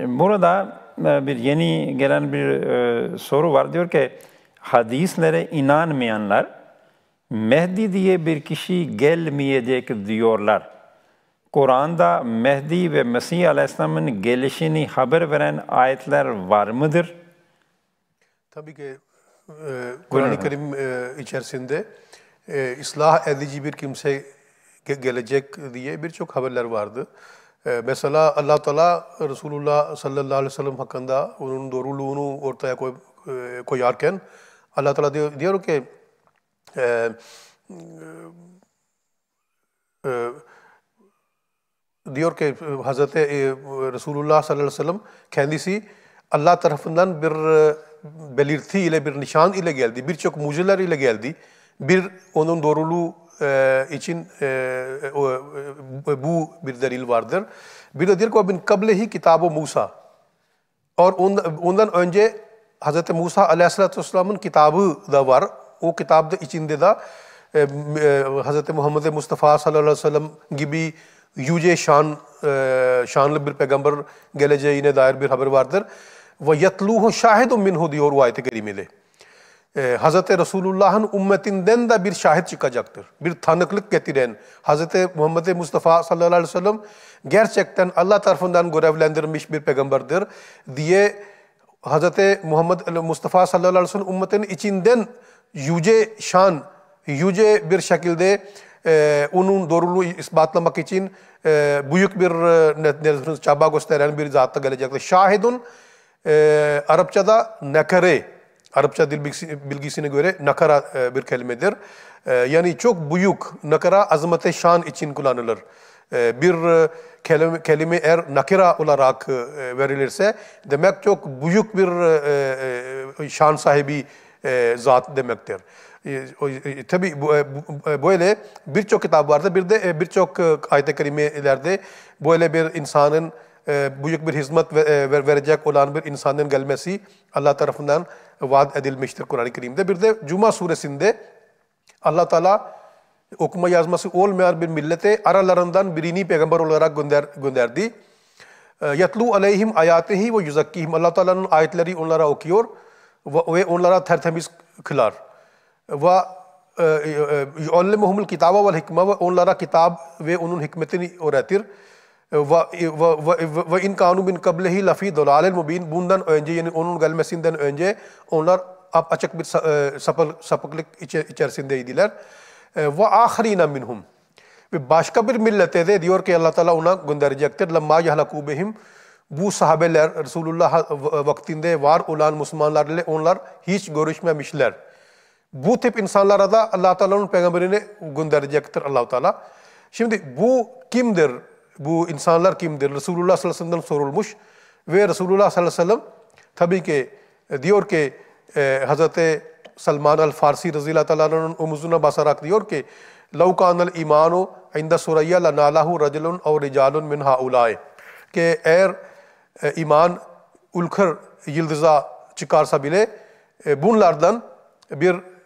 E, burada e, bir yeni gelen bir e, soru var. Diyor ki hadislere inanmayanlar Mehdi diye bir kişi gelmeyecek diyorlar. Kur'an'da Mehdi ve Mesih Aleyhisselam'ın gelişini haber veren ayetler var mıdır? Tabii ki Kur'an-ı Kerim içerisinde e, ıslah edici bir kimse gelecek diye birçok haberler vardı. Ee, mesela Allah Teala Resulullah sallallahu aleyhi ve sellem hakkında onun doğruluğunu ortaya koy, e, koyarken Allah Teala diyor, diyor ki e, e, e diyor ki Hazreti e, Resulullah sallallahu aleyhi ve sellem kendisi Allah tarafından bir e, belirti ile bir nişan ile geldi. Birçok mucizeler ile geldi. Bir onun doğruluğu اچن ببو بردریل واردر بردر کو بن قبل ہی کتاب و موسا اور حضرت موسا علیہ السلۃ والسلام کتاب در وہ کتاب اچن دے دا حضرت محمد مصطفیٰ صلی اللہ و سلم گبی یو جے شان شان بل پیغمبر گلے جے دائر بر حبر واردر و یتلوح شاہد و من ہو دی اور وہ آئےت کری ملے e, ee, Hz. Resulullah'ın ummetinden de bir şahit çıkacaktır. Bir tanıklık getiren Hz. Muhammed Mustafa sallallahu aleyhi ve sellem gerçekten Allah tarafından görevlendirilmiş bir peygamberdir diye Hz. Muhammed Mustafa sallallahu aleyhi ve sellem ümmetinin içinden yüce şan, yüce bir şekilde e, onun doğruluğu ispatlamak için e, büyük bir e, çaba gösteren bir zatta gelecektir. Şahidun e, Arapçada nekare Arapça dil bilgisi, bilgisine göre nakara e, bir kelimedir. E, yani çok büyük, nakara azmete şan için kullanılır. E, bir kelime, kelime eğer nakira olarak e, verilirse demek çok büyük bir şan sahibi zat demektir. tabi böyle birçok kitap vardı. Bir de birçok ayet-i kerimelerde böyle bir insanın büyük bir hizmet verecek olan bir insanın gelmesi Allah tarafından واد ادل مشتر قرآن کریم دے بردے جمعہ سورہ سندے اللہ تعالیٰ اکمہ یازمہ سے اول میار بن ملت ارا لرندان برینی پیغمبر اللہ راک گندر, گندر دی یتلو علیہم آیاتے ہی و یزکیہم اللہ تعالیٰ ان آیت لری ان لرا اوکیور و اوے ان لرا تھر تھمیز کھلار و یعلمہم الکتاب والحکمہ و ان لرا کتاب و انہوں حکمتی اور اتر ve in kanu bin kablehi lafi dolalel mubin bundan önce yani onun gelmesinden önce onlar apaçık bir sapıl, sapıklık içerisindeydiler. Ve ahirina minhum ve başka bir millete de diyor ki Allah Teala ona gönderecektir. Lamma yahlaku bihim bu sahabeler Resulullah vaktinde var olan Müslümanlarla onlar hiç görüşmemişler. Bu tip insanlara da Allah Teala'nın peygamberini gönderecektir Allah Teala. Şimdi bu kimdir? bu insanlar kimdir? Resulullah sallallahu aleyhi ve sellem sorulmuş ve Resulullah sallallahu aleyhi ve sellem tabii ki e, diyor ki e, Hazreti Salman el Farsi radıyallahu teala'nın omuzuna basarak diyor ki لو كان الايمان عند سوريا لناله رجل او رجال من هؤلاء ki eğer e, iman ulkır yıldıza çıkarsa bile e, bunlardan bir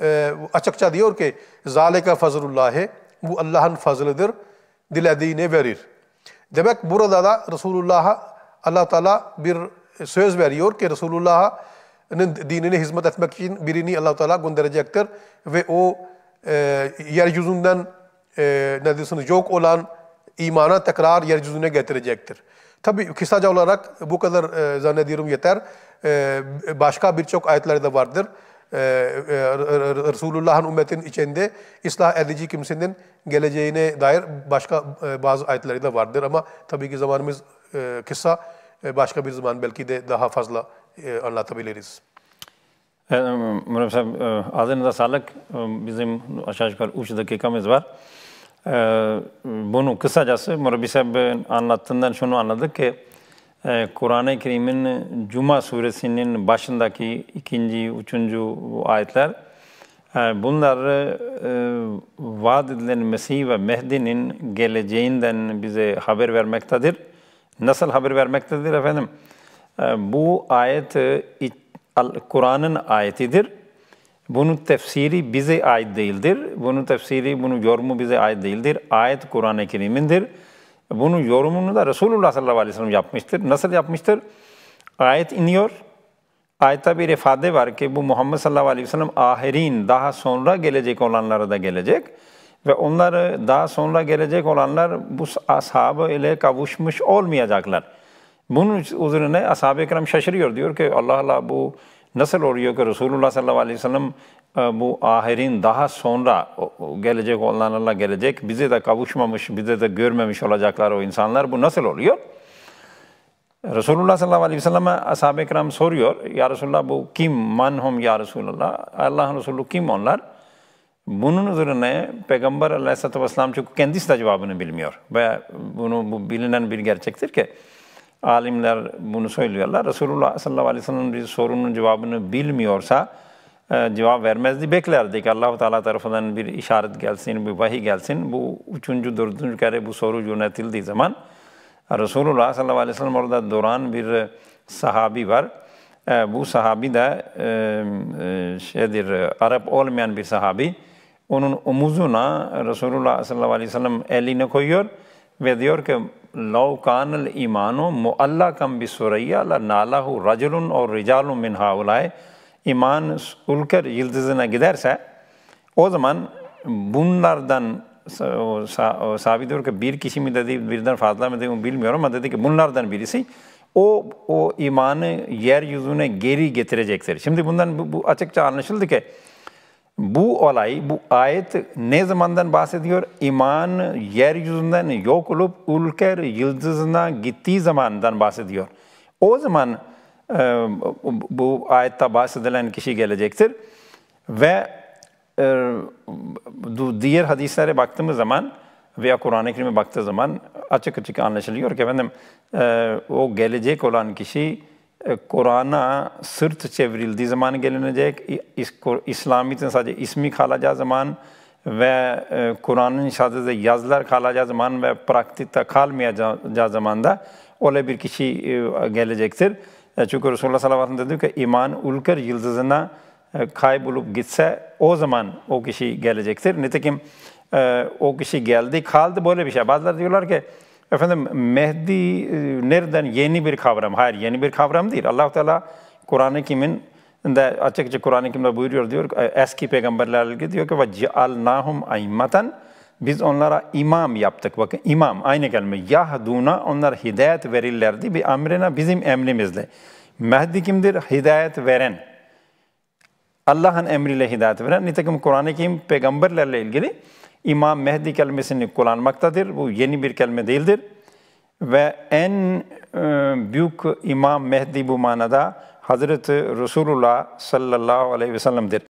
Ee, açıkça diyor ki zalika fazlullahi bu Allah'ın fazlıdır. Dilediğini verir. Demek burada da Resulullah'a Allah Teala bir söz veriyor ki Resulullah'ın dinine hizmet etmek için birini Allah Teala gönderecektir ve o e, yeryüzünden e, ne diyorsunuz yok olan imana tekrar yeryüzüne getirecektir. Tabi kısaca olarak bu kadar e, zannediyorum yeter. E, başka birçok ayetler de vardır. E, e, Resulullah'ın ümmetin içinde ıslah edici kimsenin geleceğine dair başka e, bazı ayetleri de vardır. Ama tabii ki zamanımız kısa, başka bir zaman belki de daha fazla anlatabiliriz. Evet, Murat Bey, ağzınıza sağlık. Bizim aşağı yukarı 3 dakikamız var. Bunu kısacası Murat Bey anlattığından şunu anladık ki, ee, Kur'an-ı Kerim'in Cuma suresinin başındaki ikinci, üçüncü ayetler e, bunlar e, vaat edilen Mesih ve Mehdi'nin geleceğinden bize haber vermektedir. Nasıl haber vermektedir efendim? E, bu ayet Kur'an'ın ayetidir. Bunun tefsiri bize ait değildir. Bunun tefsiri, bunu yorumu bize ait değildir. Ayet Kur'an-ı Kerim'indir. Bunun yorumunu da Resulullah sallallahu aleyhi ve sellem yapmıştır. Nasıl yapmıştır? Ayet iniyor. Ayette bir ifade var ki bu Muhammed sallallahu aleyhi ve sellem ahirin daha sonra gelecek olanlara da gelecek. Ve onlar daha sonra gelecek olanlar bu ashabı ile kavuşmuş olmayacaklar. Bunun üzerine ashab-ı kiram şaşırıyor. Diyor ki Allah Allah bu nasıl oluyor ki Resulullah sallallahu aleyhi ve sellem ee, bu ahirin daha sonra gelecek olanlarla gelecek, bize de kavuşmamış, bize de görmemiş olacaklar o insanlar. Bu nasıl oluyor? Resulullah sallallahu aleyhi ve selleme ashab-ı kiram soruyor. Ya Resulullah bu kim? Manhum ya Resulullah. Allah'ın Resulü kim onlar? Bunun üzerine Peygamber aleyhissalatü vesselam çünkü kendisi de cevabını bilmiyor. Ve bunu bu bilinen bir gerçektir ki alimler bunu söylüyorlar. Resulullah sallallahu aleyhi ve sellem bir sorunun cevabını bilmiyorsa ee, cevap vermezdi. Beklerdik Allah-u Teala tarafından bir işaret gelsin, bir vahiy gelsin. Bu üçüncü, dördüncü kere bu soru yönetildiği zaman Resulullah sallallahu aleyhi ve sellem orada duran bir e, sahabi var. Ee, bu sahabi de e, e, şeydir, Arap olmayan bir sahabi. Onun omuzuna Resulullah sallallahu aleyhi ve sellem elini koyuyor ve diyor ki لَوْ كَانَ الْاِمَانُ مُعَلَّكَمْ بِسُرَيَّ لَنَالَهُ رَجُلٌ وَرِجَالٌ مِنْ هَا اُلَٰئِ iman ulker yıldızına giderse o zaman bunlardan sabit diyor ki bir kişi mi dedi birden fazla mı dedi bilmiyorum ama dedi ki bunlardan birisi o o imanı yeryüzüne geri getirecektir. Şimdi bundan bu, bu açıkça anlaşıldı ki bu olay, bu ayet ne zamandan bahsediyor? İman yeryüzünden yok olup ülker yıldızına gittiği zamandan bahsediyor. O zaman bu ayette bahsedilen kişi gelecektir. Ve diğer hadislere baktığımız zaman veya Kur'an-ı Kerim'e baktığı zaman açık açık anlaşılıyor ki efendim o gelecek olan kişi e, Kur'an'a sırt çevrildiği zaman gelinecek, İslamiyet'in sadece ismi kalacağı zaman ve e, Kur'an'ın sadece yazılar kalacağı zaman ve pratikte kalmayacağı zaman da öyle bir kişi e, gelecektir. E, çünkü Resulullah sallallahu aleyhi ve sellem dedi ki iman ulker yıldızına e, kaybolup gitse o zaman o kişi gelecektir. Nitekim e, o kişi geldi kaldı böyle bir şey. Bazıları diyorlar ki efendim Mehdi nereden yeni bir kavram? Hayır yeni bir kavram değil. Allah Teala Kur'an-ı Kerim'in de açıkça Kur'an-ı Kerim'de buyuruyor diyor eski peygamberler diyor ki ve cealnahum aimmaten biz onlara imam yaptık. Bakın imam aynı kelime. Yahduna onlar hidayet verirlerdi. Bir amrena bizim emrimizle. Mehdi kimdir? Hidayet veren. Allah'ın emriyle hidayet veren. Nitekim Kur'an-ı Kerim peygamberlerle ilgili İmam Mehdi kelimesini kullanmaktadır. Bu yeni bir kelime değildir. Ve en e, büyük İmam Mehdi bu manada Hazreti Resulullah sallallahu aleyhi ve sellem'dir.